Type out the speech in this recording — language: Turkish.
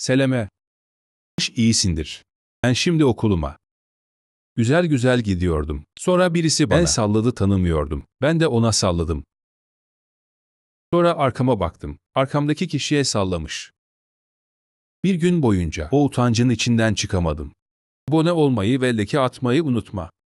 Seleme. İyisindir. Ben şimdi okuluma. Güzel güzel gidiyordum. Sonra birisi bana el salladı tanımıyordum. Ben de ona salladım. Sonra arkama baktım. Arkamdaki kişiye sallamış. Bir gün boyunca o utancın içinden çıkamadım. Abone olmayı ve leke atmayı unutma.